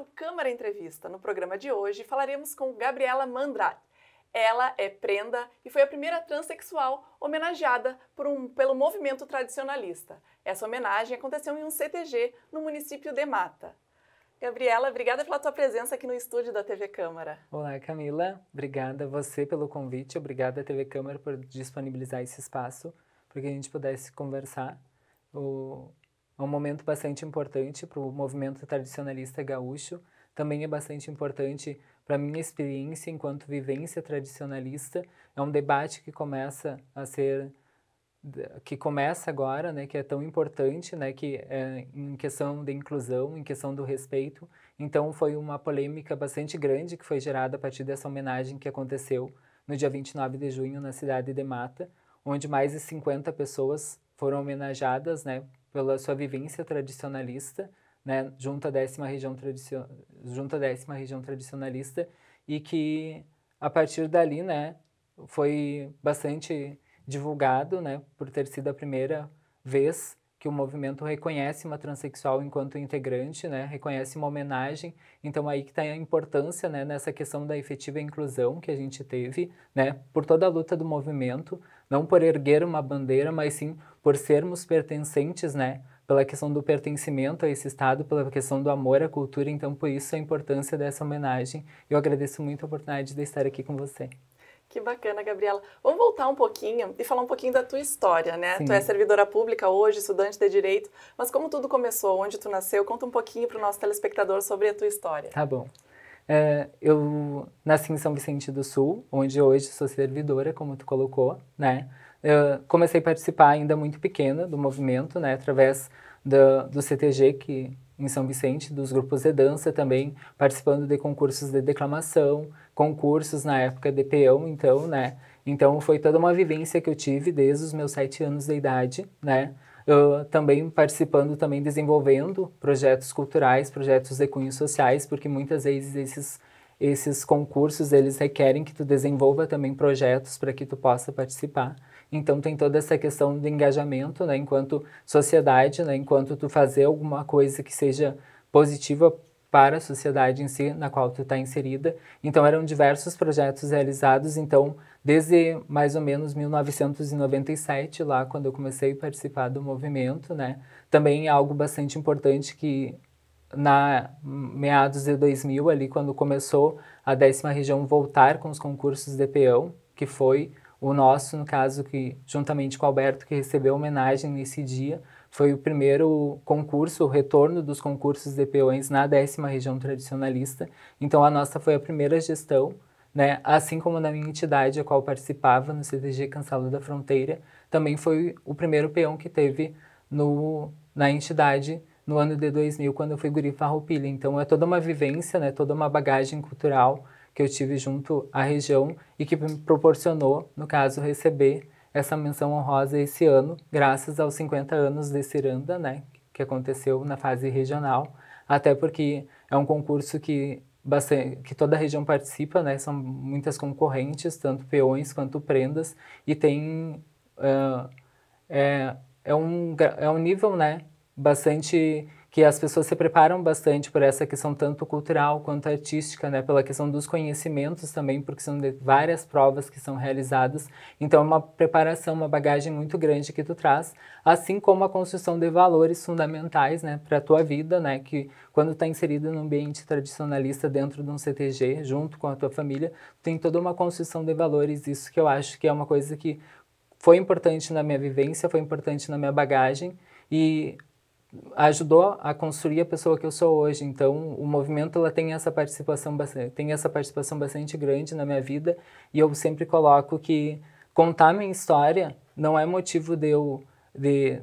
o Câmara Entrevista. No programa de hoje falaremos com Gabriela Mandrat. Ela é prenda e foi a primeira transexual homenageada um, pelo movimento tradicionalista. Essa homenagem aconteceu em um CTG no município de Mata. Gabriela, obrigada pela tua presença aqui no estúdio da TV Câmara. Olá, Camila. Obrigada a você pelo convite. Obrigada à TV Câmara por disponibilizar esse espaço para que a gente pudesse conversar. O, é um momento bastante importante para o movimento tradicionalista gaúcho, também é bastante importante para a minha experiência enquanto vivência tradicionalista. É um debate que começa a ser que começa agora, né, que é tão importante, né, que é em questão da inclusão, em questão do respeito. Então foi uma polêmica bastante grande que foi gerada a partir dessa homenagem que aconteceu no dia 29 de junho na cidade de Mata, onde mais de 50 pessoas foram homenageadas, né, pela sua vivência tradicionalista, né, junto à décima região, tradicion, junto à décima região tradicionalista, e que a partir dali, né, foi bastante divulgado, né, por ter sido a primeira vez que o movimento reconhece uma transexual enquanto integrante, né, reconhece uma homenagem, então aí que está a importância né, nessa questão da efetiva inclusão que a gente teve, né, por toda a luta do movimento, não por erguer uma bandeira, mas sim por sermos pertencentes, né, pela questão do pertencimento a esse Estado, pela questão do amor à cultura, então por isso a importância dessa homenagem. Eu agradeço muito a oportunidade de estar aqui com você. Que bacana, Gabriela. Vamos voltar um pouquinho e falar um pouquinho da tua história, né? Sim. Tu é servidora pública hoje, estudante de direito, mas como tudo começou, onde tu nasceu, conta um pouquinho para o nosso telespectador sobre a tua história. Tá bom. É, eu nasci em São Vicente do Sul, onde hoje sou servidora, como tu colocou, né? Eu comecei a participar ainda muito pequena do movimento, né? Através do, do CTG, que em São Vicente, dos grupos de dança também, participando de concursos de declamação, concursos na época de peão, então, né? Então foi toda uma vivência que eu tive desde os meus sete anos de idade, né? eu ah, também participando, também desenvolvendo projetos culturais, projetos de cunho sociais, porque muitas vezes esses esses concursos eles requerem que tu desenvolva também projetos para que tu possa participar. Então tem toda essa questão do engajamento, né, enquanto sociedade, né, enquanto tu fazer alguma coisa que seja positiva para a sociedade em si, na qual tu está inserida. Então eram diversos projetos realizados, então desde mais ou menos 1997, lá quando eu comecei a participar do movimento, né? Também é algo bastante importante que na meados de 2000 ali quando começou a décima região voltar com os concursos de peão, que foi o nosso, no caso, que juntamente com o Alberto, que recebeu homenagem nesse dia, foi o primeiro concurso, o retorno dos concursos de peões na décima região tradicionalista. Então a nossa foi a primeira gestão, né? Assim como na minha entidade, a qual participava no CTG Cansado da Fronteira, também foi o primeiro peão que teve no na entidade no ano de 2000, quando eu fui guri farroupilha. Então é toda uma vivência, né? Toda uma bagagem cultural que eu tive junto à região e que me proporcionou, no caso, receber essa menção honrosa esse ano, graças aos 50 anos desse Iranda, né, que aconteceu na fase regional, até porque é um concurso que Bastante, que toda a região participa, né? São muitas concorrentes, tanto peões quanto prendas, e tem uh, é, é, um, é um nível, né? Bastante que as pessoas se preparam bastante por essa questão tanto cultural quanto artística, né, pela questão dos conhecimentos também, porque são várias provas que são realizadas. Então é uma preparação, uma bagagem muito grande que tu traz, assim como a construção de valores fundamentais, né, para a tua vida, né, que quando está inserida no ambiente tradicionalista dentro de um CTG, junto com a tua família, tem toda uma construção de valores, isso que eu acho que é uma coisa que foi importante na minha vivência, foi importante na minha bagagem e ajudou a construir a pessoa que eu sou hoje. Então, o movimento ela tem essa participação tem essa participação bastante grande na minha vida e eu sempre coloco que contar minha história não é motivo de eu de,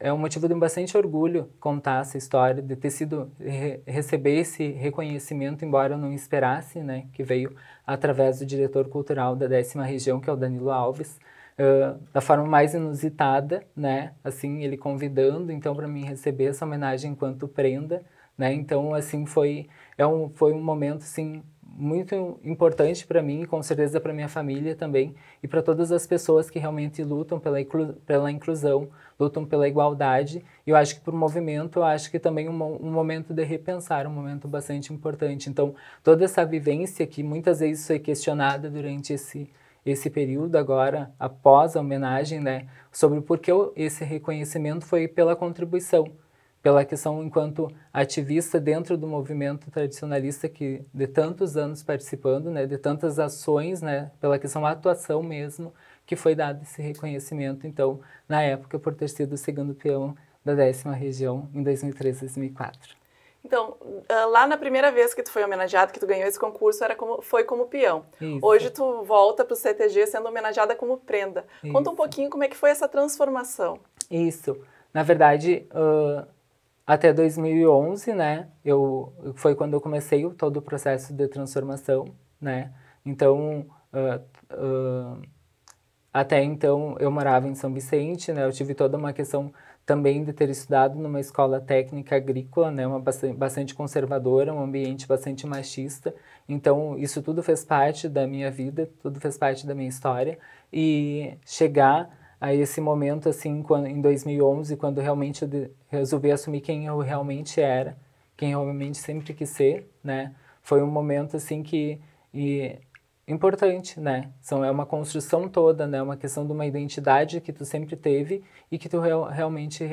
é um motivo de bastante orgulho contar essa história, de ter sido re, receber esse reconhecimento, embora eu não esperasse, né, que veio através do diretor cultural da décima região, que é o Danilo Alves uh, da forma mais inusitada, né? Assim, ele convidando, então, para mim receber essa homenagem enquanto prenda, né? Então, assim, foi, é um, foi um momento, assim, muito importante para mim e com certeza para minha família também e para todas as pessoas que realmente lutam pela, inclu pela inclusão, lutam pela igualdade. E eu acho que para o movimento, eu acho que também um, um momento de repensar, um momento bastante importante. Então, toda essa vivência que muitas vezes foi questionada durante esse esse período agora, após a homenagem, né, sobre por que esse reconhecimento foi pela contribuição, pela questão enquanto ativista dentro do movimento tradicionalista que de tantos anos participando, né, de tantas ações, né, pela questão da atuação mesmo, que foi dado esse reconhecimento, então, na época, por ter sido o segundo peão da décima região em 2003 e 2004. Então, ah, lá na primeira vez que tu foi homenageado, que tu ganhou esse concurso, era como, foi como peão. Isso. Hoje tu volta para o CTG sendo homenageada como prenda. Isso. Conta um pouquinho como é que foi essa transformação. Isso. Na verdade, uh, até 2011, né, eu, foi quando eu comecei todo o processo de transformação, né. Então, uh, uh, até então eu morava em São Vicente, né, eu tive toda uma questão também de ter estudado numa escola técnica agrícola, né, uma bastante conservadora, um ambiente bastante machista. Então, isso tudo fez parte da minha vida, tudo fez parte da minha história e chegar a esse momento assim, quando, em 2011, quando realmente eu resolvi assumir quem eu realmente era, quem eu realmente sempre quis ser, né? Foi um momento assim que e importante, né? São, é uma construção toda, né? Uma questão de uma identidade que tu sempre teve e que tu realmente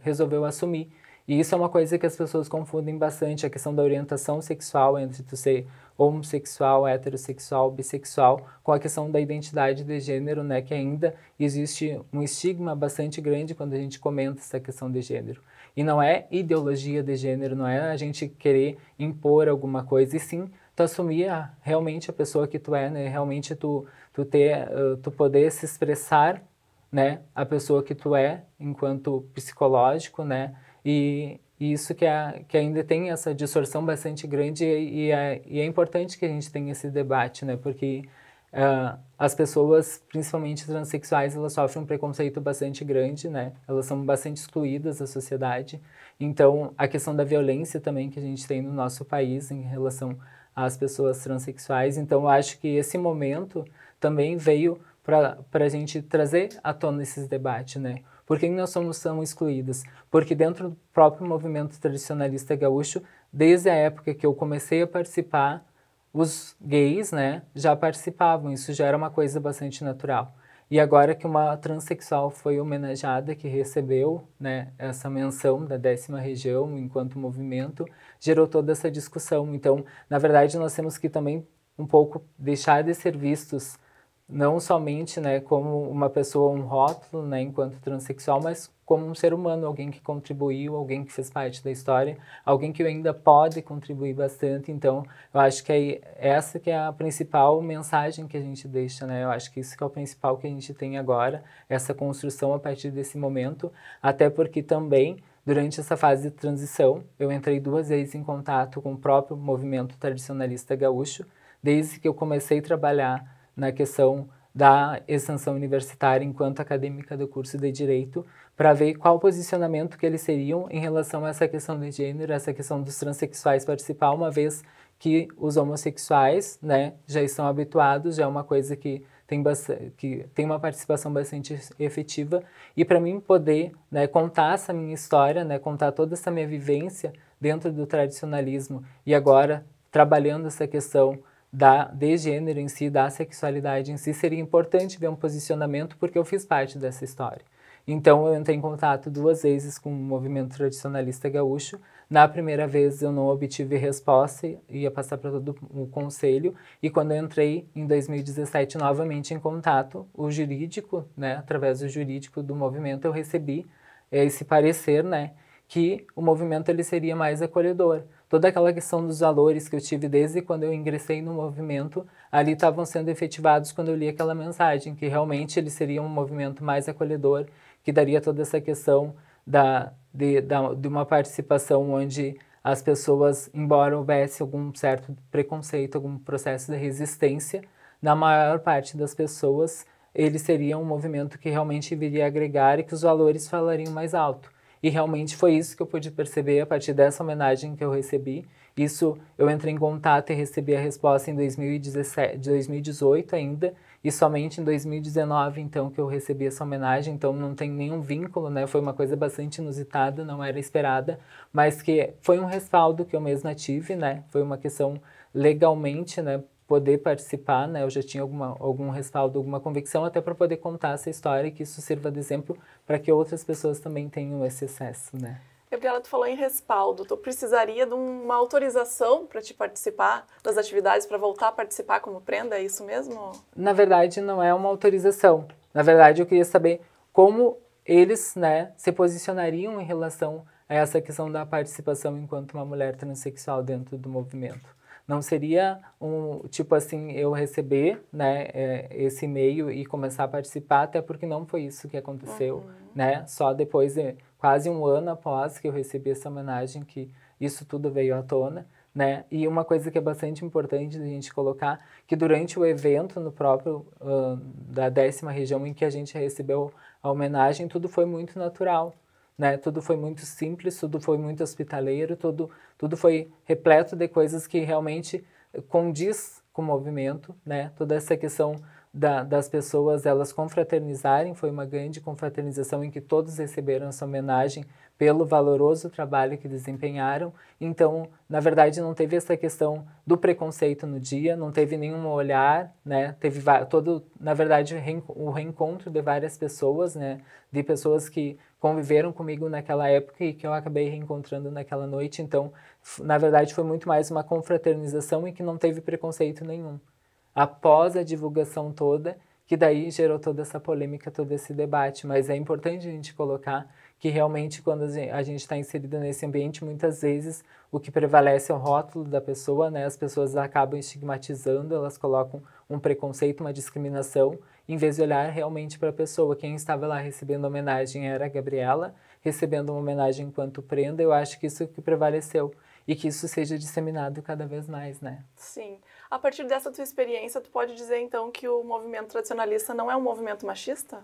resolveu assumir. E isso é uma coisa que as pessoas confundem bastante, a questão da orientação sexual entre tu ser homossexual, heterossexual, bissexual, com a questão da identidade de gênero, né, que ainda existe um estigma bastante grande quando a gente comenta essa questão de gênero. E não é ideologia de gênero, não é a gente querer impor alguma coisa, e sim tu assumir realmente a pessoa que tu é, né? Realmente tu tu ter uh, tu poder se expressar, né? A pessoa que tu é enquanto psicológico, né? E, e isso que, é, que ainda tem essa distorção bastante grande e, e, é, e é importante que a gente tenha esse debate, né? Porque uh, as pessoas, principalmente transexuais, elas sofrem um preconceito bastante grande, né? Elas são bastante excluídas da sociedade. Então, a questão da violência também que a gente tem no nosso país em relação às pessoas transexuais. Então, eu acho que esse momento também veio para a gente trazer à tona esses debates, né? Por que nós somos tão excluídas? Porque dentro do próprio movimento tradicionalista gaúcho, desde a época que eu comecei a participar, os gays, né, já participavam, isso já era uma coisa bastante natural. E agora que uma transexual foi homenageada, que recebeu né, essa menção da décima região enquanto movimento, gerou toda essa discussão. Então, na verdade, nós temos que também um pouco deixar de ser vistos não somente né, como uma pessoa, um rótulo, né, enquanto transexual, mas como um ser humano, alguém que contribuiu, alguém que fez parte da história, alguém que ainda pode contribuir bastante. Então, eu acho que é essa que é a principal mensagem que a gente deixa, né? Eu acho que isso que é o principal que a gente tem agora, essa construção a partir desse momento, até porque também Durante essa fase de transição, eu entrei duas vezes em contato com o próprio movimento tradicionalista gaúcho, desde que eu comecei a trabalhar na questão da extensão universitária enquanto acadêmica do curso de Direito, para ver qual posicionamento que eles seriam em relação a essa questão de gênero, essa questão dos transexuais participar, uma vez que os homossexuais, né, já estão habituados, já é uma coisa que tem, que tem uma participação bastante efetiva e para mim poder né, contar essa minha história, né, contar toda essa minha vivência dentro do tradicionalismo e agora trabalhando essa questão da de gênero em si, da sexualidade em si, seria importante ver um posicionamento porque eu fiz parte dessa história. Então eu entrei em contato duas vezes com o movimento tradicionalista gaúcho. Na primeira vez eu não obtive resposta, ia passar para todo o conselho, e quando eu entrei em 2017 novamente em contato, o jurídico, né, através do jurídico do movimento, eu recebi eh, esse parecer, né, que o movimento ele seria mais acolhedor. Toda aquela questão dos valores que eu tive desde quando eu ingressei no movimento, ali estavam sendo efetivados quando eu li aquela mensagem, que realmente ele seria um movimento mais acolhedor que daria toda essa questão da, de, da, de uma participação onde as pessoas, embora houvesse algum certo preconceito, algum processo de resistência, na maior parte das pessoas, ele seria um movimento que realmente viria a agregar e que os valores falariam mais alto. E realmente foi isso que eu pude perceber a partir dessa homenagem que eu recebi. Isso eu entrei em contato e recebi a resposta em 2017, 2018 ainda, e somente em 2019 então que eu recebi essa homenagem, então não tem nenhum vínculo, né? Foi uma coisa bastante inusitada, não era esperada, mas que foi um respaldo que eu mesma tive, né? Foi uma questão legalmente, né, poder participar, né? Eu já tinha alguma, algum respaldo, alguma convicção, até para poder contar essa história e que isso sirva de exemplo para que outras pessoas também tenham esse acesso, né? Gabriela, tu falou em respaldo. Tu precisaria de uma autorização para te participar das atividades, para voltar a participar como prenda? É isso mesmo? Na verdade, não é uma autorização. Na verdade, eu queria saber como eles né, se posicionariam em relação a essa questão da participação enquanto uma mulher transexual dentro do movimento. Não seria um tipo assim eu receber né, é, esse e-mail e começar a participar, até porque não foi isso que aconteceu, uhum. né? Só depois de quase um ano após que eu recebi essa homenagem que isso tudo veio à tona. Né? E uma coisa que é bastante importante a gente colocar, que durante o evento no próprio uh, da décima região em que a gente recebeu a homenagem, tudo foi muito natural, né? Tudo foi muito simples, tudo foi muito hospitaleiro, tudo, tudo foi repleto de coisas que realmente eh, condiz com o movimento, né? Toda essa questão da, das pessoas elas confraternizarem, foi uma grande confraternização em que todos receberam essa homenagem pelo valoroso trabalho que desempenharam. Então, na verdade, não teve essa questão do preconceito no dia, não teve nenhum olhar, né? Teve todo, na verdade, o reencontro de várias pessoas, né? De pessoas que conviveram comigo naquela época e que eu acabei reencontrando naquela noite. Então, na verdade, foi muito mais uma confraternização e que não teve preconceito nenhum. Após a divulgação toda, que daí gerou toda essa polêmica, todo esse debate. Mas é importante a gente colocar que realmente quando a gente está inserido nesse ambiente, muitas vezes o que prevalece é o rótulo da pessoa, né? As pessoas acabam estigmatizando, elas colocam um preconceito, uma discriminação, em vez de olhar realmente para a pessoa. Quem estava lá recebendo homenagem era a Gabriela, recebendo uma homenagem enquanto prenda. Eu acho que isso que prevaleceu e que isso seja disseminado cada vez mais, né? Sim. A partir dessa tua experiência, tu pode dizer então que o movimento tradicionalista não é um movimento machista?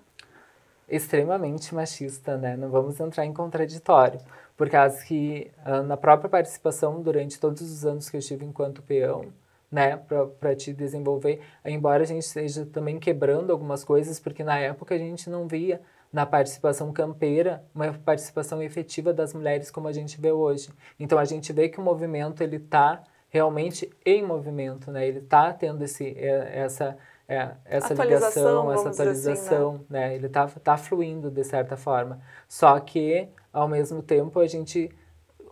Extremamente machista, né? Não vamos entrar em contraditório, por causa que ah, na própria participação durante todos os anos que eu estive enquanto peão, né, para te desenvolver. Embora a gente esteja também quebrando algumas coisas, porque na época a gente não via na participação campeira uma participação efetiva das mulheres como a gente vê hoje. Então a gente vê que o movimento ele está realmente em movimento, né? Ele está tendo esse é, essa é, essa ligação, essa atualização, assim, né? né? Ele está tá fluindo de certa forma. Só que ao mesmo tempo a gente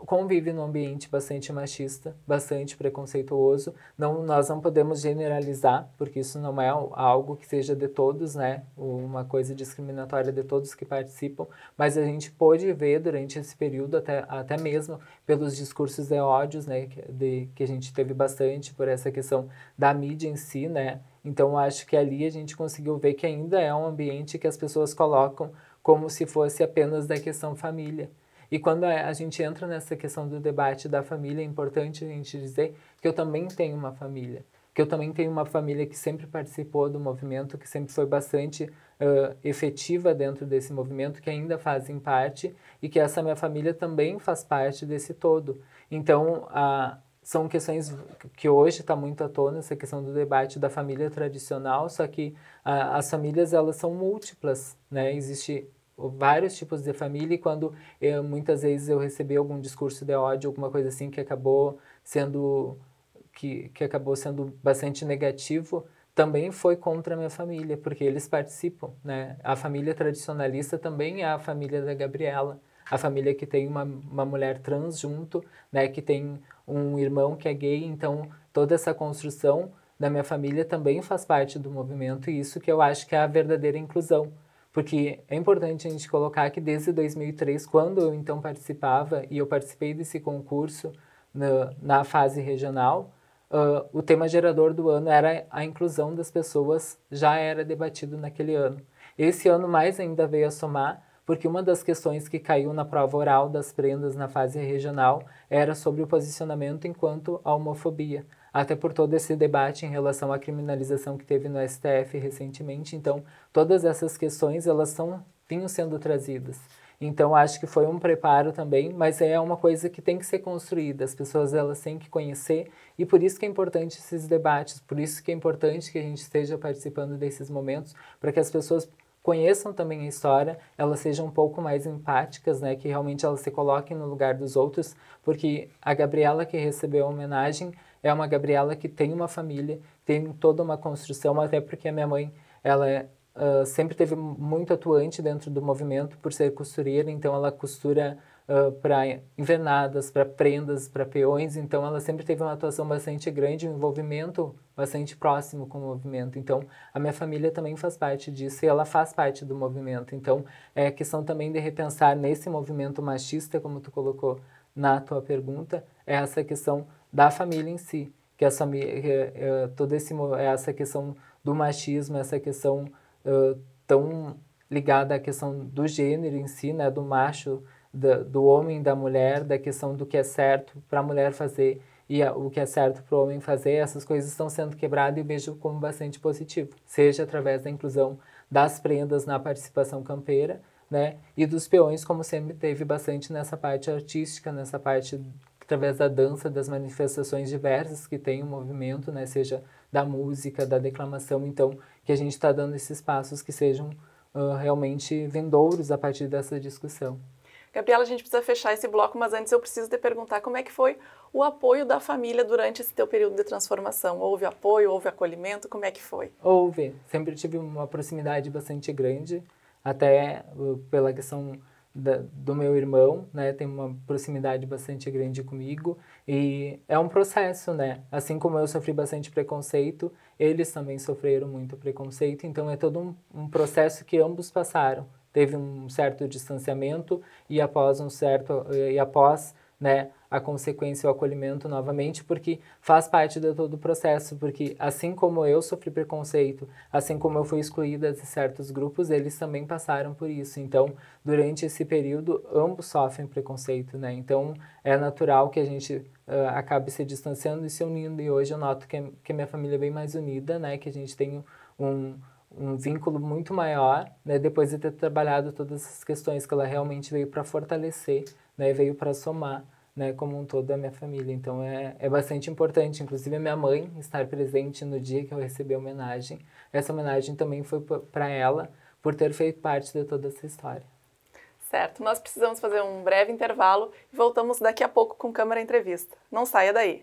convive num ambiente bastante machista, bastante preconceituoso. Não, nós não podemos generalizar, porque isso não é algo que seja de todos, né? Uma coisa discriminatória de todos que participam. Mas a gente pôde ver durante esse período, até, até mesmo pelos discursos de ódios, né? De, que a gente teve bastante por essa questão da mídia em si, né? Então, acho que ali a gente conseguiu ver que ainda é um ambiente que as pessoas colocam como se fosse apenas da questão família e quando a gente entra nessa questão do debate da família, é importante a gente dizer que eu também tenho uma família, que eu também tenho uma família que sempre participou do movimento, que sempre foi bastante uh, efetiva dentro desse movimento, que ainda fazem parte e que essa minha família também faz parte desse todo. Então, são questões que hoje está muito à tona essa questão do debate da família tradicional só que as famílias elas são múltiplas né existe vários tipos de família e quando eu, muitas vezes eu recebi algum discurso de ódio, alguma coisa assim que acabou sendo que, que acabou sendo bastante negativo, também foi contra a minha família, porque eles participam, né? A família tradicionalista também é a família da Gabriela, a família que tem uma, uma mulher trans junto, né? Que tem um irmão que é gay, então toda essa construção da minha família também faz parte do movimento e isso que eu acho que é a verdadeira inclusão, porque é importante a gente colocar que desde 2003, quando eu então participava, e eu participei desse concurso na, na fase regional, uh, o tema gerador do ano era a inclusão das pessoas, já era debatido naquele ano. Esse ano mais ainda veio a somar, porque uma das questões que caiu na prova oral das prendas na fase regional era sobre o posicionamento enquanto a homofobia até por todo esse debate em relação à criminalização que teve no STF recentemente. Então, todas essas questões elas são vinham sendo trazidas. Então, acho que foi um preparo também, mas é uma coisa que tem que ser construída. As pessoas elas têm que conhecer e por isso que é importante esses debates, por isso que é importante que a gente esteja participando desses momentos para que as pessoas conheçam também a história, elas sejam um pouco mais empáticas, né, que realmente elas se coloquem no lugar dos outros, porque a Gabriela que recebeu a homenagem, é uma Gabriela que tem uma família, tem toda uma construção, até porque a minha mãe, ela é, uh, sempre teve muito atuante dentro do movimento por ser costureira, então ela costura uh, ah, para invernadas, para prendas, para peões, então ela sempre teve uma atuação bastante grande, um envolvimento bastante próximo com o movimento. Então a minha família também faz parte disso e ela faz parte do movimento. Então é questão também de repensar nesse movimento machista, como tu colocou na tua pergunta, é essa questão da família em si, que essa, eh, toda esse, essa questão do machismo, essa questão uh, tão ligada à questão do gênero em si, né, do macho, do, do homem, da mulher, da questão do que é certo para a mulher fazer e o que é certo para o homem fazer, essas coisas estão sendo quebradas e vejo como bastante positivo, seja através da inclusão das prendas na participação campeira, né, e dos peões, como sempre teve bastante nessa parte artística, nessa parte através da dança, das manifestações diversas que tem o movimento, né, seja da música, da declamação, então, que a gente está dando esses passos que sejam uh, realmente vendouros a partir dessa discussão. Gabriela, a gente precisa fechar esse bloco, mas antes eu preciso te perguntar como é que foi o apoio da família durante esse teu período de transformação. Houve apoio, houve acolhimento, como é que foi? Houve, sempre tive uma proximidade bastante grande, até pela questão da, do meu irmão, né? Tem uma proximidade bastante grande comigo e é um processo, né? Assim como eu sofri bastante preconceito, eles também sofreram muito preconceito, então é todo um, um processo que ambos passaram. Teve um certo distanciamento e após um certo e após né, a consequência e o acolhimento novamente, porque faz parte de todo o processo, porque assim como eu sofri preconceito, assim como eu fui excluída de certos grupos, eles também passaram por isso. Então, durante esse período, ambos sofrem preconceito, né? Então, é natural que a gente uh, acabe se distanciando e se unindo. E hoje eu noto que, é, que minha família é bem mais unida, né? Que a gente tem um um vínculo muito maior, né, depois de ter trabalhado todas essas questões que ela realmente veio para fortalecer, né, veio para somar, né, como um todo a minha família. Então é, é bastante importante, inclusive a minha mãe estar presente no dia que eu recebi a homenagem. Essa homenagem também foi para ela por ter feito parte de toda essa história. Certo, nós precisamos fazer um breve intervalo e voltamos daqui a pouco com câmera Entrevista. Não saia daí.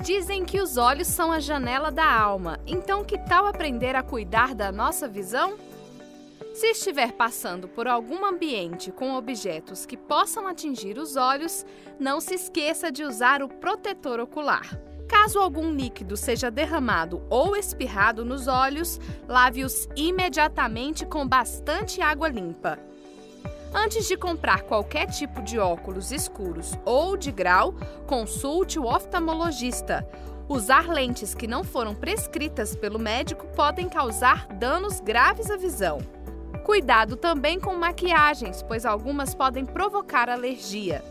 Dizem que os olhos são a janela da alma, então que tal aprender a cuidar da nossa visão? Se estiver passando por algum ambiente com objetos que possam atingir os olhos, não se esqueça de usar o protetor ocular. Caso algum líquido seja derramado ou espirrado nos olhos, lave-os imediatamente com bastante água limpa. Antes de comprar qualquer tipo de óculos escuros ou de grau, consulte o oftalmologista. Usar lentes que não foram prescritas pelo médico podem causar danos graves à visão. Cuidado também com maquiagens, pois algumas podem provocar alergia.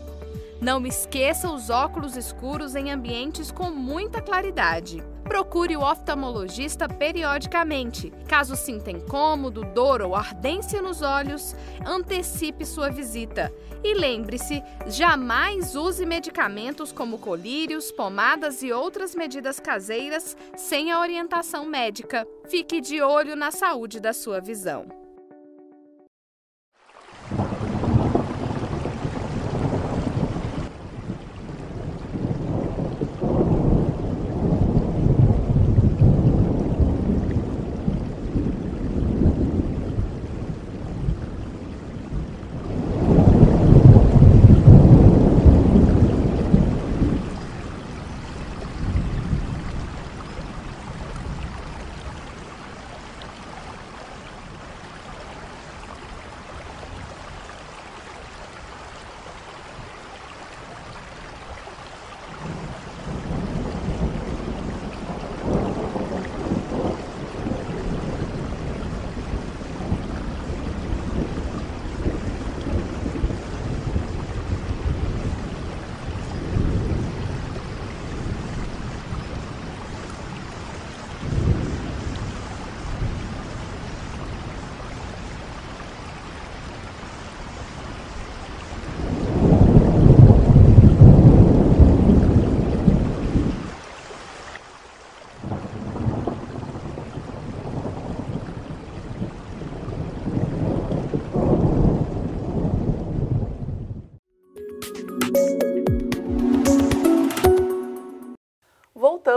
Não esqueça os óculos escuros em ambientes com muita claridade. Procure o oftalmologista periodicamente. Caso sinta incômodo, dor ou ardência nos olhos, antecipe sua visita. E lembre-se, jamais use medicamentos como colírios, pomadas e outras medidas caseiras sem a orientação médica. Fique de olho na saúde da sua visão.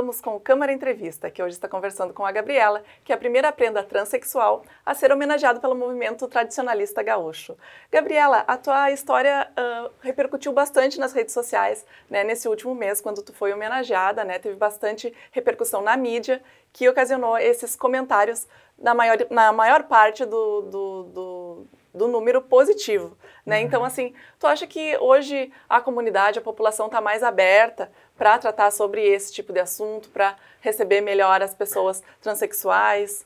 Falamos com o Câmara Entrevista, que hoje está conversando com a Gabriela, que é a primeira prenda transexual a ser homenageada pelo movimento tradicionalista gaúcho. Gabriela, a tua história uh, repercutiu bastante nas redes sociais, né, nesse último mês, quando tu foi homenageada, né, teve bastante repercussão na mídia, que ocasionou esses comentários na maior, na maior parte do, do, do do número positivo, né? Uhum. Então, assim, tu acha que hoje a comunidade, a população está mais aberta para tratar sobre esse tipo de assunto, para receber melhor as pessoas transexuais?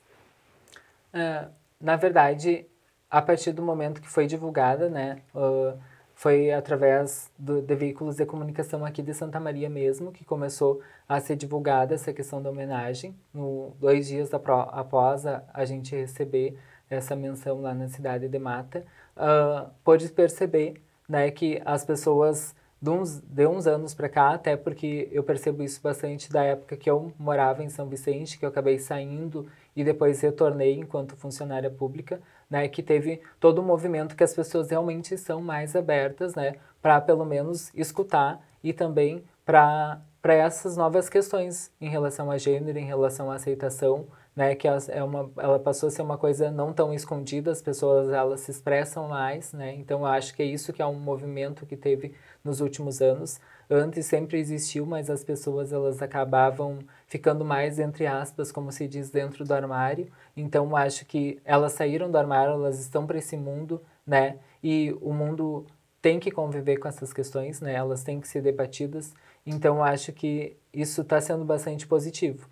É, na verdade, a partir do momento que foi divulgada, né, uh, foi através do, de veículos de comunicação aqui de Santa Maria mesmo que começou a ser divulgada essa questão da homenagem. No, dois dias pro, após a, a, gente receber essa menção lá na cidade de Mata, uh, ah, pôde perceber né, que as pessoas de uns, de uns anos para cá, até porque eu percebo isso bastante da época que eu morava em São Vicente, que eu acabei saindo e depois retornei enquanto funcionária pública, né, que teve todo o um movimento que as pessoas realmente são mais abertas, né, para pelo menos escutar e também para para essas novas questões em relação a gênero, em relação à aceitação né, que é uma, ela passou a ser uma coisa não tão escondida, as pessoas elas se expressam mais, né, então acho que é isso que é um movimento que teve nos últimos anos. Antes sempre existiu, mas as pessoas elas acabavam ficando mais, entre aspas, como se diz, dentro do armário, então acho que elas saíram do armário, elas estão para esse mundo, né, e o mundo tem que conviver com essas questões, né, elas têm que ser debatidas, então acho que isso está sendo bastante positivo.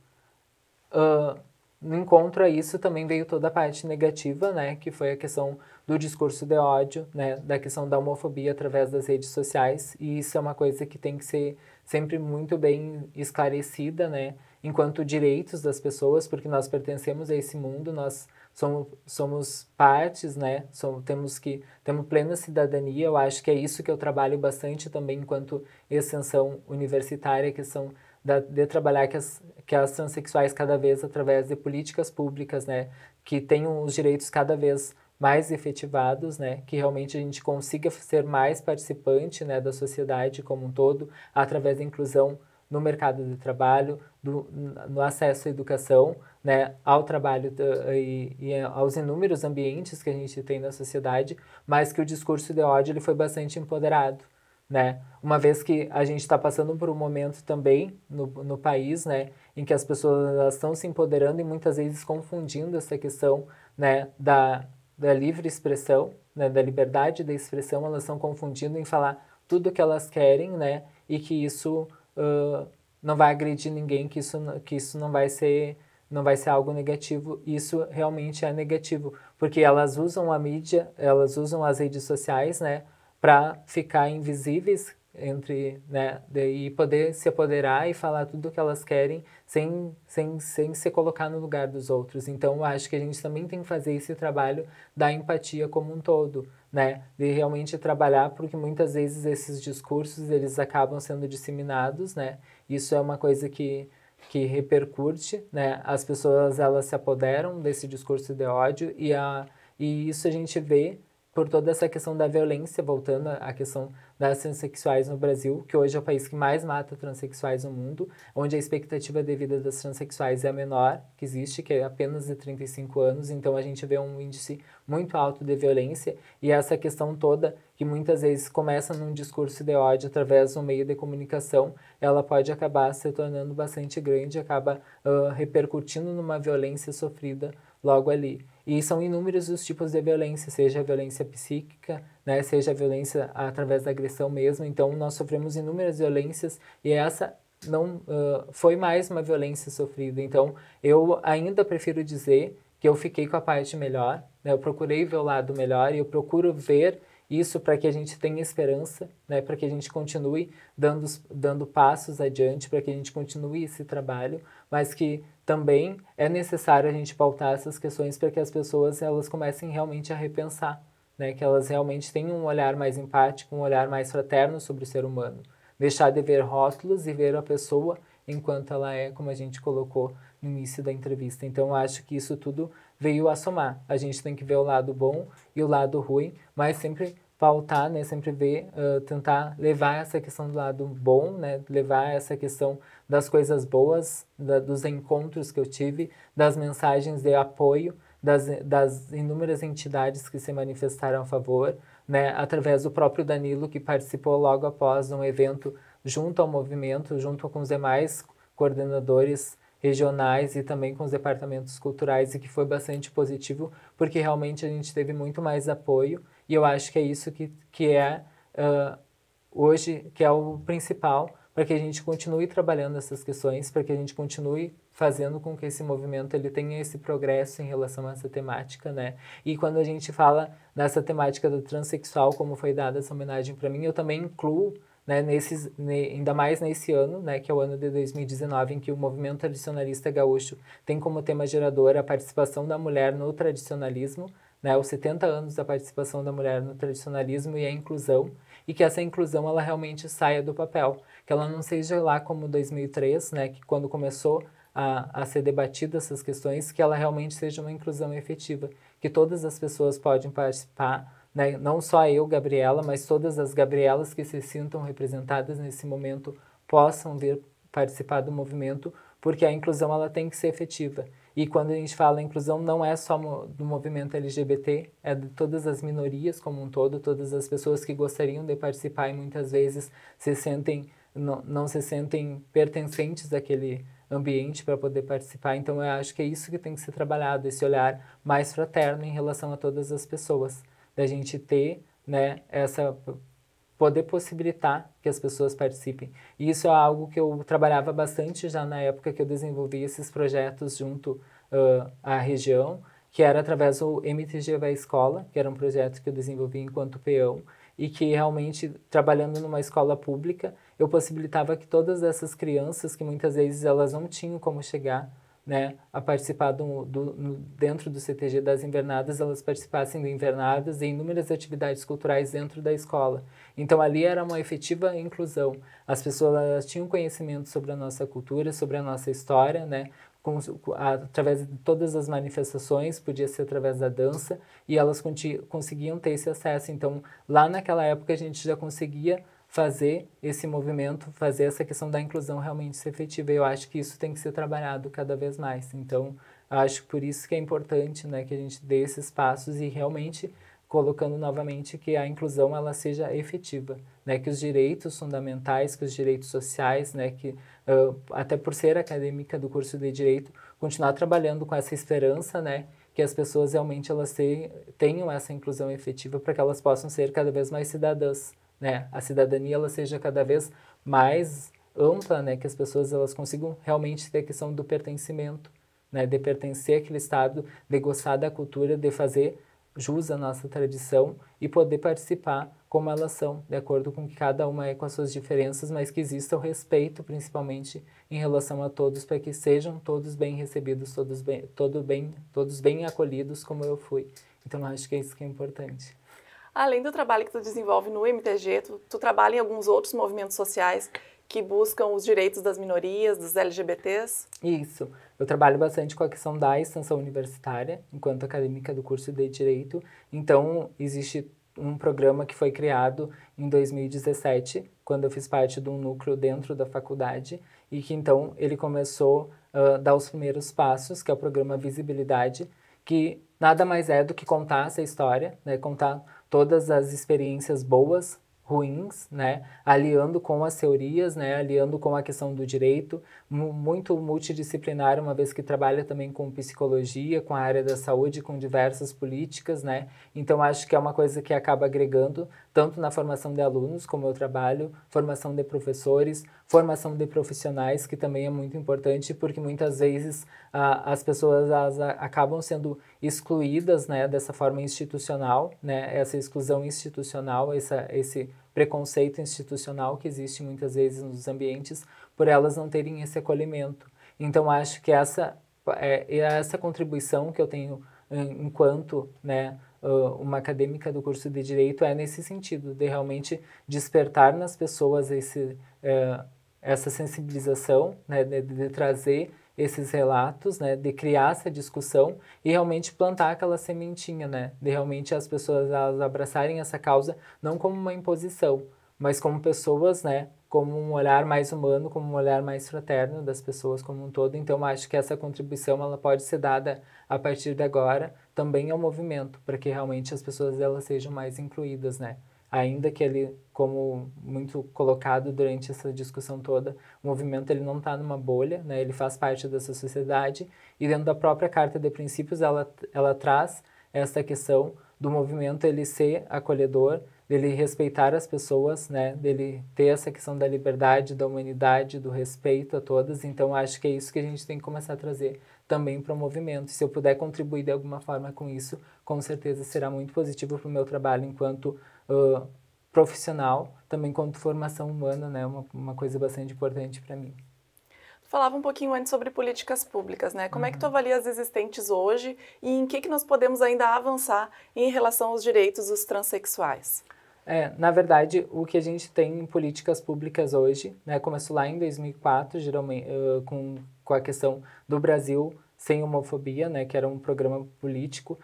Uh, no encontro a isso também veio toda a parte negativa, né, que foi a questão do discurso de ódio, né, da questão da homofobia através das redes sociais, e isso é uma coisa que tem que ser sempre muito bem esclarecida, né, enquanto direitos das pessoas, porque nós pertencemos a esse mundo, nós somos, somos partes, né, somos, temos que temos plena cidadania, eu acho que é isso que eu trabalho bastante também enquanto extensão universitária, que são da, de trabalhar que as, que as transexuais cada vez através de políticas públicas, né, que tenham os direitos cada vez mais efetivados, né, que realmente a gente consiga ser mais participante, né, da sociedade como um todo, através da inclusão no mercado de trabalho, do, no acesso à educação, né, ao trabalho e, e, aos inúmeros ambientes que a gente tem na sociedade, mas que o discurso de ódio ele foi bastante empoderado, né? Uma vez que a gente está passando por um momento também no, no país, né, em que as pessoas estão se empoderando e muitas vezes confundindo essa questão, né, da, da livre expressão, né, da liberdade da expressão, elas estão confundindo em falar tudo o que elas querem, né, e que isso uh, não vai agredir ninguém, que isso, que isso não vai ser não vai ser algo negativo, isso realmente é negativo, porque elas usam a mídia, elas usam as redes sociais, né, para ficar invisíveis entre né e poder se apoderar e falar tudo o que elas querem sem sem sem se colocar no lugar dos outros então eu acho que a gente também tem que fazer esse trabalho da empatia como um todo né de realmente trabalhar porque muitas vezes esses discursos eles acabam sendo disseminados né isso é uma coisa que que repercute né as pessoas elas se apoderam desse discurso de ódio e a e isso a gente vê por toda essa questão da violência, voltando à questão das transexuais no Brasil, que hoje é o país que mais mata transexuais no mundo, onde a expectativa de vida das transexuais é a menor que existe, que é apenas de 35 anos, então a gente vê um índice muito alto de violência e essa questão toda que muitas vezes começa num discurso de ódio através do meio de comunicação, ela pode acabar se tornando bastante grande, acaba uh, repercutindo numa violência sofrida logo ali. E são inúmeros os tipos de violência, seja a violência psíquica, né, seja a violência através da agressão mesmo. Então, nós sofremos inúmeras violências e essa não uh, foi mais uma violência sofrida. Então, eu ainda prefiro dizer que eu fiquei com a parte melhor, né? eu procurei ver o lado melhor e eu procuro ver isso para que a gente tenha esperança, né? para que a gente continue dando, dando passos adiante, para que a gente continue esse trabalho, mas que também é necessário a gente pautar essas questões para que as pessoas elas comecem realmente a repensar, né? que elas realmente tenham um olhar mais empático, um olhar mais fraterno sobre o ser humano. Deixar de ver rótulos e ver a pessoa enquanto ela é, como a gente colocou no início da entrevista. Então, acho que isso tudo veio a somar. A gente tem que ver o lado bom e o lado ruim, mas sempre pautar, né, sempre ver, uh, tentar levar essa questão do lado bom, né, levar essa questão das coisas boas, da, dos encontros que eu tive, das mensagens de apoio, das, das inúmeras entidades que se manifestaram a favor, né, através do próprio Danilo, que participou logo após um evento junto ao movimento, junto com os demais coordenadores regionais e também com os departamentos culturais e que foi bastante positivo porque realmente a gente teve muito mais apoio e eu acho que é isso que, que é uh, hoje, que é o principal para que a gente continue trabalhando essas questões, para que a gente continue fazendo com que esse movimento ele tenha esse progresso em relação a essa temática, né? E quando a gente fala nessa temática do transexual, como foi dada essa homenagem para mim, eu também incluo né, nesses, ne, ainda mais nesse ano, né, que é o ano de 2019, em que o movimento tradicionalista gaúcho tem como tema gerador a participação da mulher no tradicionalismo, né, os 70 anos da participação da mulher no tradicionalismo e a inclusão, e que essa inclusão ela realmente saia do papel, que ela não seja lá como 2003, né, que quando começou a, a ser debatida essas questões, que ela realmente seja uma inclusão efetiva, que todas as pessoas podem participar né? não só eu, Gabriela, mas todas as Gabrielas que se sintam representadas nesse momento possam vir participar do movimento, porque a inclusão ela tem que ser efetiva. E quando a gente fala inclusão, não é só do movimento LGBT, é de todas as minorias como um todo, todas as pessoas que gostariam de participar e muitas vezes se sentem não, não se sentem pertencentes àquele ambiente para poder participar. Então eu acho que é isso que tem que ser trabalhado, esse olhar mais fraterno em relação a todas as pessoas da gente ter, né, essa poder possibilitar que as pessoas participem. E isso é algo que eu trabalhava bastante já na época que eu desenvolvi esses projetos junto uh, à região, que era através do MTG Vai Escola, que era um projeto que eu desenvolvi enquanto peão, e que realmente, trabalhando numa escola pública, eu possibilitava que todas essas crianças, que muitas vezes elas não tinham como chegar né, a participar do, do no, dentro do CTG das invernadas, elas participassem de invernadas e inúmeras atividades culturais dentro da escola. Então ali era uma efetiva inclusão. As pessoas tinham conhecimento sobre a nossa cultura, sobre a nossa história, né, com, através de todas as manifestações, podia ser através da dança, e elas conseguiam ter esse acesso. Então, lá naquela época, a gente já conseguia fazer esse movimento, fazer essa questão da inclusão realmente ser efetiva. Eu acho que isso tem que ser trabalhado cada vez mais. Então, acho por isso que é importante, né, que a gente dê esses passos e realmente colocando novamente que a inclusão ela seja efetiva, né, que os direitos fundamentais, que os direitos sociais, né, que uh, até por ser acadêmica do curso de direito, continuar trabalhando com essa esperança, né, que as pessoas realmente elas tenham essa inclusão efetiva para que elas possam ser cada vez mais cidadãs né, a cidadania ela seja cada vez mais ampla, né, que as pessoas elas consigam realmente ter a questão do pertencimento, né, de pertencer àquele estado, de gostar da cultura, de fazer jus à nossa tradição e poder participar como elas são, de acordo com que cada uma é com as suas diferenças, mas que exista o respeito, principalmente em relação a todos, para que sejam todos bem recebidos, todos bem, todo bem, todos bem acolhidos como eu fui. Então, eu acho que é isso que é importante. Além do trabalho que tu desenvolve no MTG, tu, tu trabalha em alguns outros movimentos sociais que buscam os direitos das minorias, dos LGBTs? Isso. Eu trabalho bastante com a questão da extensão universitária, enquanto acadêmica do curso de Direito. Então, existe um programa que foi criado em 2017, quando eu fiz parte de um núcleo dentro da faculdade, e que então ele começou a uh, dar os primeiros passos, que é o programa Visibilidade, que nada mais é do que contar essa história, né, contar todas as experiências boas, ruins, né, aliando com as teorias, né, aliando com a questão do direito, muito multidisciplinar, uma vez que trabalha também com psicologia, com a área da saúde, com diversas políticas, né, então acho que é uma coisa que acaba agregando tanto na formação de alunos, como eu trabalho, formação de professores, formação de profissionais, que também é muito importante, porque muitas vezes as pessoas as, a, acabam sendo excluídas né, dessa forma institucional, né, essa exclusão institucional, essa, esse preconceito institucional que existe muitas vezes nos ambientes, por elas não terem esse acolhimento. Então, acho que essa é, é essa contribuição que eu tenho enquanto né, uma acadêmica do curso de Direito é nesse sentido, de realmente despertar nas pessoas esse, é, essa sensibilização, né, de, de trazer esses relatos, né, de criar essa discussão e realmente plantar aquela sementinha, né, de realmente as pessoas elas abraçarem essa causa não como uma imposição, mas como pessoas, né, como um olhar mais humano, como um olhar mais fraterno das pessoas como um todo. Então, acho que essa contribuição ela pode ser dada a partir de agora também ao movimento, para que realmente as pessoas elas sejam mais incluídas, né? ainda que ele, como muito colocado durante essa discussão toda, o movimento ele não está numa bolha, né? ele faz parte dessa sociedade e dentro da própria Carta de Princípios ela, ela traz essa questão do movimento ele ser acolhedor, dele respeitar as pessoas, né? dele ter essa questão da liberdade, da humanidade, do respeito a todas. Então, acho que é isso que a gente tem que começar a trazer também para o movimento. Se eu puder contribuir de alguma forma com isso, com certeza será muito positivo para o meu trabalho enquanto uh, profissional, também quanto formação humana, né? Uma, uma coisa bastante importante para mim. falava um pouquinho antes sobre políticas públicas, né? Como uhum. é que tu uhum. avalia as existentes hoje e em que, que nós podemos ainda avançar em relação aos direitos dos transexuais? É, na verdade, o que a gente tem em políticas públicas hoje, né, começou lá em 2004, geralmente, uh, com, com a questão do Brasil sem homofobia, né, que era um programa político,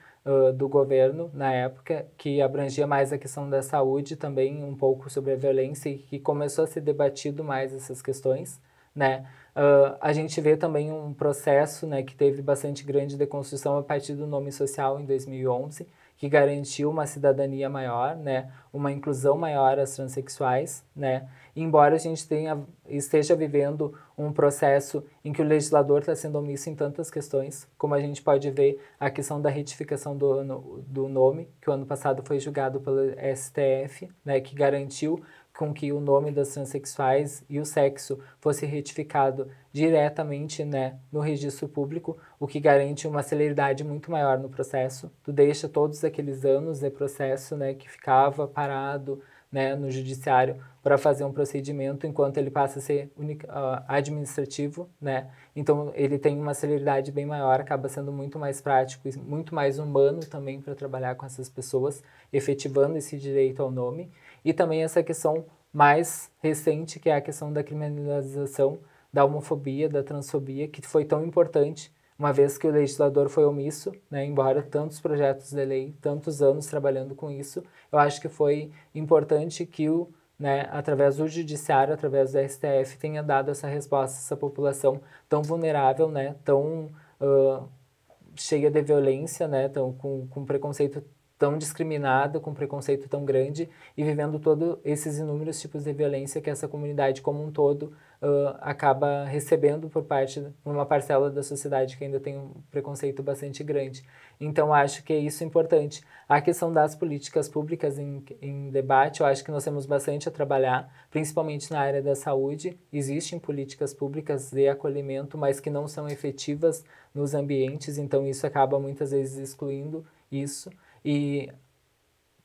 do governo na época, que abrangia mais a questão da saúde, também um pouco sobre a violência, e que começou a ser debatido mais essas questões, né? Uh, a gente vê também um processo né, que teve bastante grande deconstrução a partir do nome social em 2011, que garantiu uma cidadania maior, né, uma inclusão maior às transexuais, né, embora a gente tenha, esteja vivendo um processo em que o legislador está sendo omisso em tantas questões, como a gente pode ver a questão da retificação do, no, do nome, que o ano passado foi julgado pelo STF, né, que garantiu com que o nome das transexuais e o sexo fosse retificado diretamente né, no registro público, o que garante uma celeridade muito maior no processo. Tu deixa todos aqueles anos de processo né, que ficava parado né, no judiciário para fazer um procedimento, enquanto ele passa a ser uh, administrativo. Né? Então, ele tem uma celeridade bem maior, acaba sendo muito mais prático e muito mais humano também para trabalhar com essas pessoas, efetivando esse direito ao nome. E também essa questão mais recente, que é a questão da criminalização da homofobia, da transfobia, que foi tão importante, uma vez que o legislador foi omisso, né, embora tantos projetos de lei, tantos anos trabalhando com isso, eu acho que foi importante que o né, através do judiciário, através do STF, tenha dado essa resposta a essa população tão vulnerável, né, tão uh, cheia de violência, né, tão, com, com preconceito tão discriminada, com preconceito tão grande e vivendo todos esses inúmeros tipos de violência que essa comunidade como um todo uh, acaba recebendo por parte de uma parcela da sociedade que ainda tem um preconceito bastante grande. Então acho que é isso importante. A questão das políticas públicas em, em debate, eu acho que nós temos bastante a trabalhar, principalmente na área da saúde. Existem políticas públicas de acolhimento, mas que não são efetivas nos ambientes, então isso acaba muitas vezes excluindo isso. E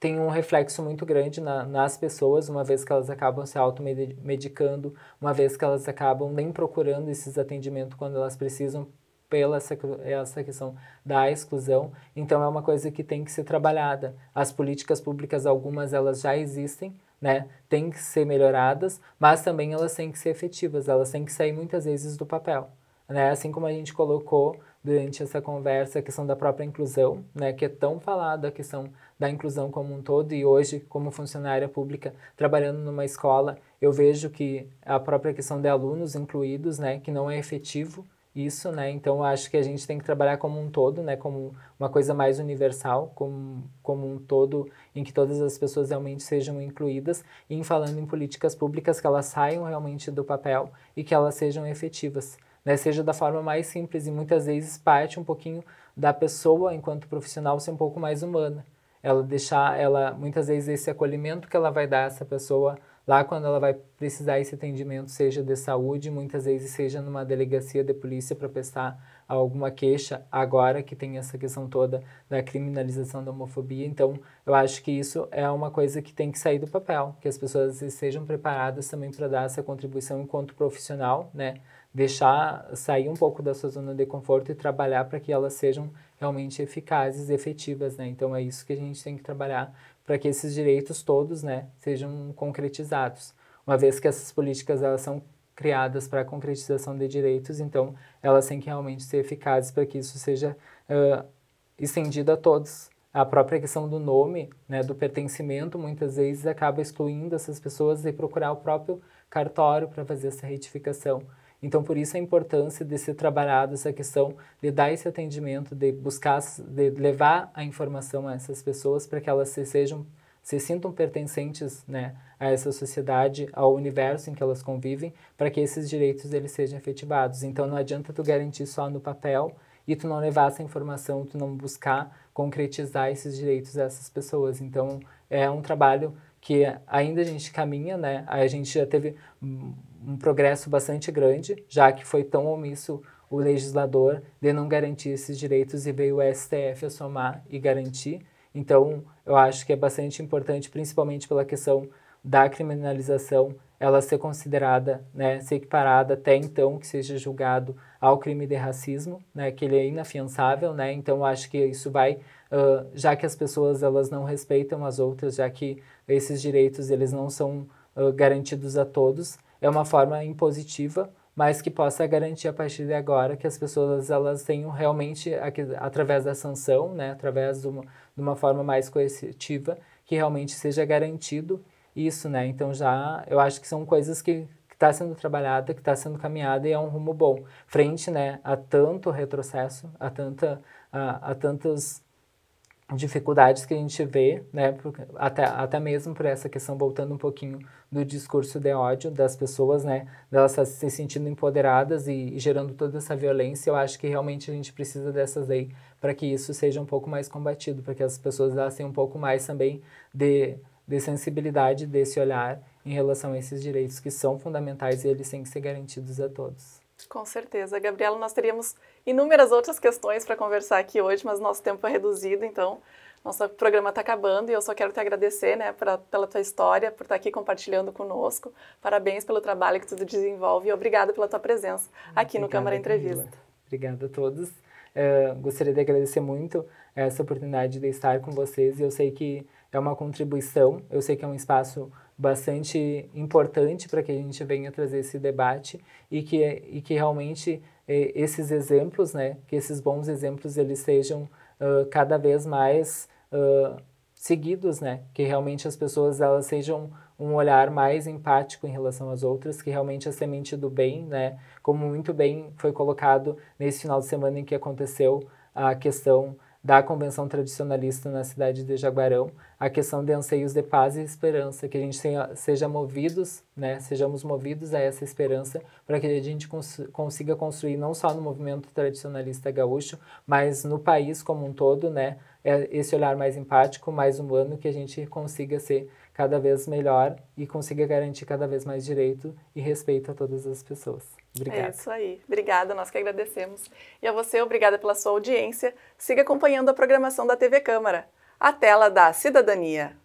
tem um reflexo muito grande na, nas pessoas, uma vez que elas acabam se automedicando, uma vez que elas acabam nem procurando esses atendimentos quando elas precisam, pela essa, essa questão da exclusão. Então, é uma coisa que tem que ser trabalhada. As políticas públicas, algumas elas já existem, né? Tem que ser melhoradas, mas também elas têm que ser efetivas, elas têm que sair muitas vezes do papel. Né? Assim como a gente colocou durante essa conversa a questão da própria inclusão, né? que é tão falada, a questão da inclusão como um todo e hoje como funcionária pública trabalhando numa escola eu vejo que a própria questão de alunos incluídos né que não é efetivo isso né então eu acho que a gente tem que trabalhar como um todo né como uma coisa mais universal como como um todo em que todas as pessoas realmente sejam incluídas e em falando em políticas públicas que elas saiam realmente do papel e que elas sejam efetivas né, seja da forma mais simples e muitas vezes parte um pouquinho da pessoa enquanto profissional ser um pouco mais humana ela deixar ela muitas vezes esse acolhimento que ela vai dar a essa pessoa lá quando ela vai precisar esse atendimento, seja de saúde, muitas vezes seja numa delegacia de polícia para prestar alguma queixa, agora que tem essa questão toda da criminalização da homofobia. Então, eu acho que isso é uma coisa que tem que sair do papel, que as pessoas estejam preparadas também para dar essa contribuição enquanto profissional, né? Deixar sair um pouco da sua zona de conforto e trabalhar para que elas sejam realmente eficazes, efetivas, né? Então é isso que a gente tem que trabalhar para que esses direitos todos, né, sejam concretizados. Uma vez que essas políticas elas são criadas para a concretização de direitos, então elas têm que realmente ser eficazes para que isso seja uh, estendido a todos. A própria questão do nome, né, do pertencimento, muitas vezes acaba excluindo essas pessoas e procurar o próprio cartório para fazer essa retificação. Então, por isso a importância de ser trabalhada essa questão de dar esse atendimento, de buscar, de levar a informação a essas pessoas para que elas se sejam se sintam pertencentes né, a essa sociedade, ao universo em que elas convivem, para que esses direitos eles sejam efetivados. Então não adianta tu garantir só no papel e tu não levar essa informação, tu não buscar concretizar esses direitos a essas pessoas. Então é um trabalho que ainda a gente caminha, né? A gente já teve um progresso bastante grande, já que foi tão omisso o legislador de não garantir esses direitos e veio o STF a somar e garantir. Então, eu acho que é bastante importante, principalmente pela questão da criminalização, ela ser considerada, né, ser equiparada até então que seja julgado ao crime de racismo, né, que ele é inafiançável, né, então acho que isso vai, uh, já que as pessoas elas não respeitam as outras, já que esses direitos eles não são uh, garantidos a todos, é uma forma impositiva, mas que possa garantir a partir de agora que as pessoas elas tenham realmente, através da sanção, né, através de uma, de uma forma mais coercitiva, que realmente seja garantido isso, né? Então já eu acho que são coisas que está sendo trabalhada, que está sendo caminhada e é um rumo bom frente, né, a tanto retrocesso, a tanta, a, a tantos dificuldades que a gente vê, né, por, até, até mesmo por essa questão, voltando um pouquinho do discurso de ódio das pessoas, né, delas tá se sentindo empoderadas e, e gerando toda essa violência, eu acho que realmente a gente precisa dessas leis para que isso seja um pouco mais combatido, para que as pessoas tenham um pouco mais também de, de sensibilidade, desse olhar em relação a esses direitos que são fundamentais e eles têm que ser garantidos a todos. Com certeza. Gabriela, nós teríamos inúmeras outras questões para conversar aqui hoje, mas nosso tempo é reduzido, então nosso programa está acabando e eu só quero te agradecer né, pra, pela tua história, por estar tá aqui compartilhando conosco. Parabéns pelo trabalho que tu desenvolve e obrigada pela tua presença aqui Obrigada, no Câmara Entrevista. Obrigada a todos. Uh, gostaria de agradecer muito essa oportunidade de estar com vocês e eu sei que é uma contribuição, eu sei que é um espaço bastante importante para que a gente venha trazer esse debate e que, é, e que realmente esses exemplos, né, que esses bons exemplos eles sejam uh, cada vez mais uh, seguidos, né, que realmente as pessoas elas sejam um olhar mais empático em relação às outras, que realmente a semente do bem, né, como muito bem foi colocado nesse final de semana em que aconteceu a questão da Convenção Tradicionalista na cidade de Jaguarão, a questão de anseios de paz e esperança, que a gente tenha, seja movidos, né, sejamos movidos a essa esperança para que a gente cons consiga construir não só no movimento tradicionalista gaúcho, mas no país como um todo, né, é esse olhar mais empático, mais humano, que a gente consiga ser cada vez melhor e consiga garantir cada vez mais direito e respeito a todas as pessoas. Obrigado. É isso aí. Obrigada, nós que agradecemos. E a você, obrigada pela sua audiência. Siga acompanhando a programação da TV Câmara. A tela da cidadania.